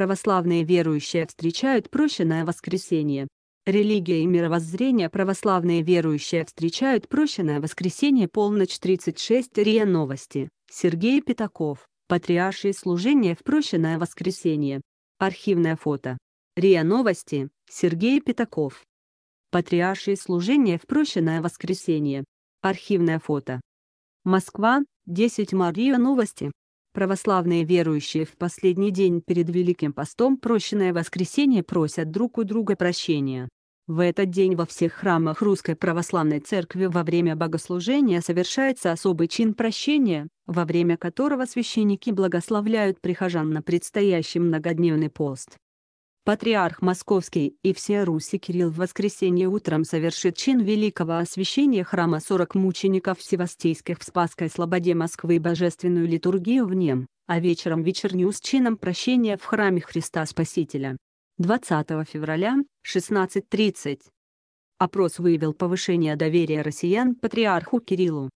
православные верующие встречают прощенное воскресенье. Религия и мировоззрение православные верующие встречают прощенное воскресенье полночь 36 РИА Новости. Сергей Пятаков, Патриаршие служения в прощенное воскресенье. Архивное фото. РИА Новости, Сергей Пятаков. Патриаршие служения в прощенное воскресенье. Архивное фото. Москва, 10 Мария Новости. Православные верующие в последний день перед Великим постом прощенное воскресенье просят друг у друга прощения. В этот день во всех храмах Русской Православной Церкви во время богослужения совершается особый чин прощения, во время которого священники благословляют прихожан на предстоящий многодневный пост. Патриарх Московский и всея Руси Кирилл в воскресенье утром совершит чин великого освящения храма 40 мучеников Севастийских в Спасской Слободе Москвы и божественную литургию в нем, а вечером вечернюю с чином прощения в храме Христа Спасителя. 20 февраля, 16.30. Опрос выявил повышение доверия россиян патриарху Кириллу.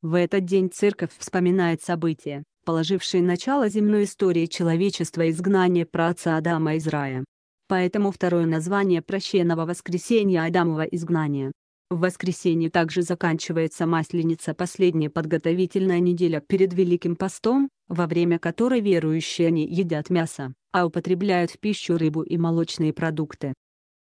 В этот день церковь вспоминает события, положивший начало земной истории человечества изгнание праца Адама из рая. Поэтому второе название прощенного воскресения Адамова изгнания. В воскресенье также заканчивается Масленица последняя подготовительная неделя перед Великим постом, во время которой верующие не едят мясо, а употребляют в пищу рыбу и молочные продукты.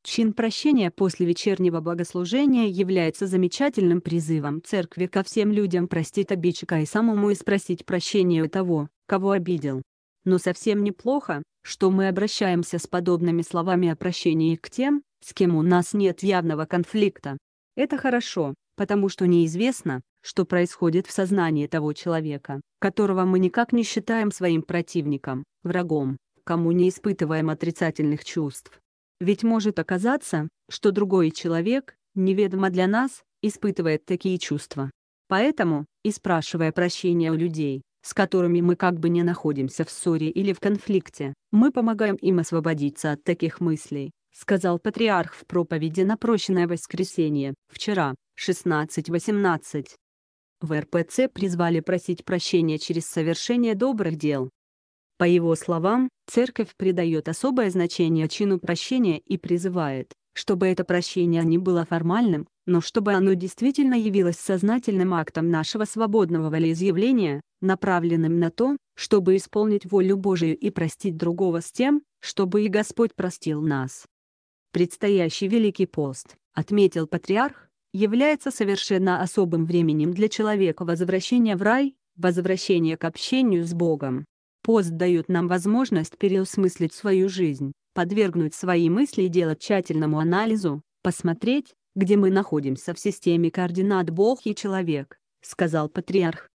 Чин прощения после вечернего богослужения является замечательным призывом церкви ко всем людям простить обидчика и самому и спросить прощения у того, кого обидел. Но совсем неплохо, что мы обращаемся с подобными словами о прощении к тем, с кем у нас нет явного конфликта. Это хорошо, потому что неизвестно, что происходит в сознании того человека, которого мы никак не считаем своим противником, врагом, кому не испытываем отрицательных чувств. Ведь может оказаться, что другой человек, неведомо для нас, испытывает такие чувства. Поэтому, и спрашивая прощения у людей, с которыми мы как бы не находимся в ссоре или в конфликте, мы помогаем им освободиться от таких мыслей, сказал патриарх в проповеди на прощенное воскресенье, вчера, 16.18. В РПЦ призвали просить прощения через совершение добрых дел, по его словам, церковь придает особое значение чину прощения и призывает, чтобы это прощение не было формальным, но чтобы оно действительно явилось сознательным актом нашего свободного волеизъявления, направленным на то, чтобы исполнить волю Божию и простить другого с тем, чтобы и Господь простил нас. Предстоящий Великий пост, отметил патриарх, является совершенно особым временем для человека возвращения в рай, возвращения к общению с Богом. Пост дает нам возможность переосмыслить свою жизнь, подвергнуть свои мысли и делать тщательному анализу, посмотреть, где мы находимся в системе координат Бог и человек, сказал патриарх.